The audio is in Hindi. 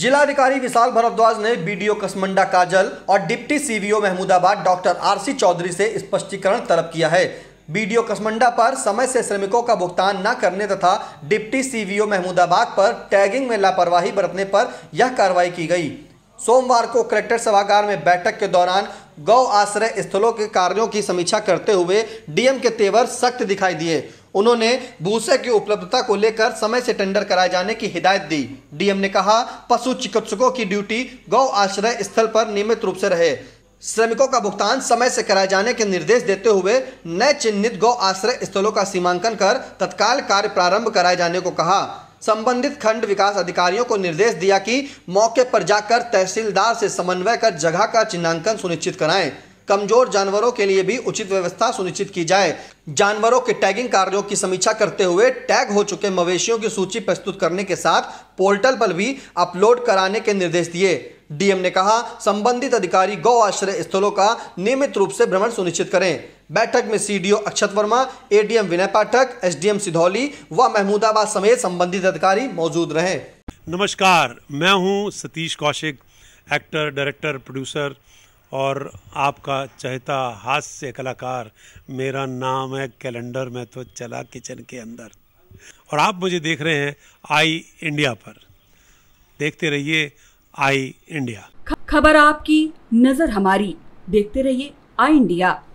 जिलाधिकारी विशाल भरद्वाज ने बीडीओ कसमंडा काजल और deputy CVO Mahmudabad doctor RC Chaudhary से स्पष्टीकरण तलब किया है बीडीओ कसमंडा पर समय से श्रमिकों का भुगतान न करने तथा डिप्टी सीवीओ महमूदाबाद पर टैगिंग में लापरवाही बरतने पर यह कार्रवाई की गई सोमवार को कलेक्टर सभागार में बैठक के दौरान गौ आश्रय स्थलों के कार्यों की समीक्षा करते हुए डीएम के तेवर सख्त दिखाई दिए उन्होंने भूसे की उपलब्धता को लेकर समय से टेंडर कराए जाने की हिदायत दी डीएम ने कहा पशु चिकित्सकों की ड्यूटी गौ आश्रय स्थल पर नियमित रूप से रहे श्रमिकों का भुगतान समय से कराए जाने के निर्देश देते हुए नए चिन्हित गौ आश्रय स्थलों का सीमांकन कर तत्काल कार्य प्रारंभ कराए जाने को कहा संबंधित खंड विकास अधिकारियों को निर्देश दिया कि मौके पर जाकर तहसीलदार से समन्वय कर जगह का चिन्हांकन सुनिश्चित कराएं कमजोर जानवरों के लिए भी उचित व्यवस्था सुनिश्चित की जाए जानवरों के टैगिंग कार्यों की समीक्षा करते हुए टैग हो चुके मवेशियों की सूची प्रस्तुत करने के साथ पोर्टल पर भी अपलोड कराने के निर्देश दिए डीएम ने कहा संबंधित अधिकारी गौ आश्रय स्थलों का नियमित रूप से भ्रमण सुनिश्चित करें बैठक में CDO Akshat Verma ADM Vinay Pathak SDM Sidhauli व महमूदाबाद समेत संबंधित अधिकारी मौजूद रहे नमस्कार मैं हूं Satish Kaushik actor director producer और आपका चहता हास्य कलाकार मेरा नाम है कैलेंडर में तो चला किचन के अंदर और आप मुझे देख रहे हैं आई इंडिया पर देखते रहिए आई इंडिया खबर आपकी नज़र हमारी देखते रहिए आई इंडिया